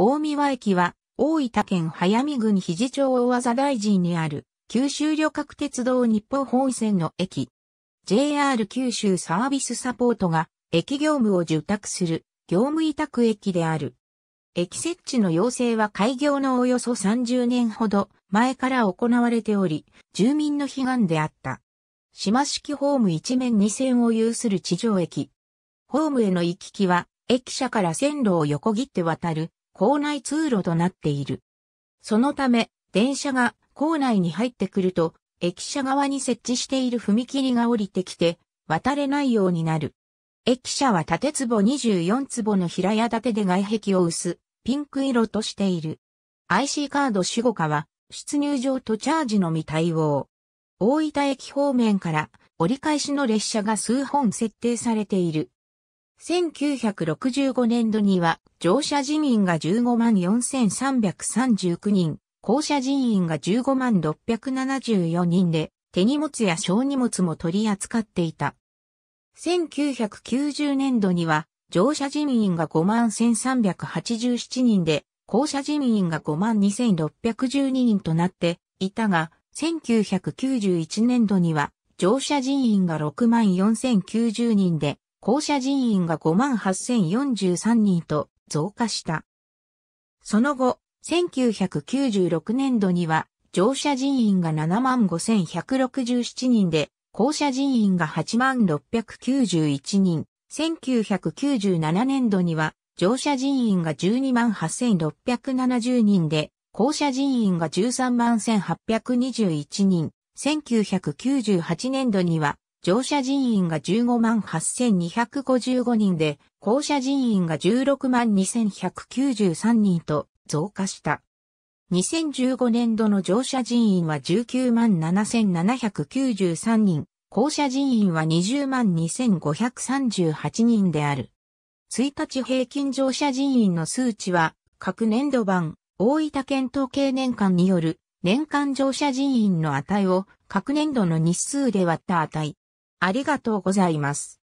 大宮駅は、大分県早見郡肘町大和大臣にある、九州旅客鉄道日本本線の駅。JR 九州サービスサポートが、駅業務を受託する、業務委託駅である。駅設置の要請は開業のおよそ30年ほど前から行われており、住民の悲願であった。島式ホーム一面二線を有する地上駅。ホームへの行き来は、駅舎から線路を横切って渡る校内通路となっている。そのため、電車が校内に入ってくると、駅舎側に設置している踏切が降りてきて、渡れないようになる。駅舎は縦坪24坪の平屋建てで外壁を薄、ピンク色としている。IC カード守護課は、出入場とチャージのみ対応。大分駅方面から折り返しの列車が数本設定されている。1965年度には乗車人員が15万4339人、降車人員が15万674人で、手荷物や小荷物も取り扱っていた。1990年度には、乗車人員が5万1387人で、降車人員が5万2612人となっていたが、1991年度には、乗車人員が6万4090人で、校舎人員が58,043人と増加した。その後、1996年度には乗車人員が75,167人で、校舎人員が8691人、1997年度には乗車人員が128,670人で、校舎人員が131,821人、1998年度には乗車人員が15万8255人で、降車人員が16万2193人と増加した。2015年度の乗車人員は19万7793人、降車人員は20万2538人である。1日平均乗車人員の数値は、各年度版、大分県統計年間による、年間乗車人員の値を、各年度の日数で割った値。ありがとうございます。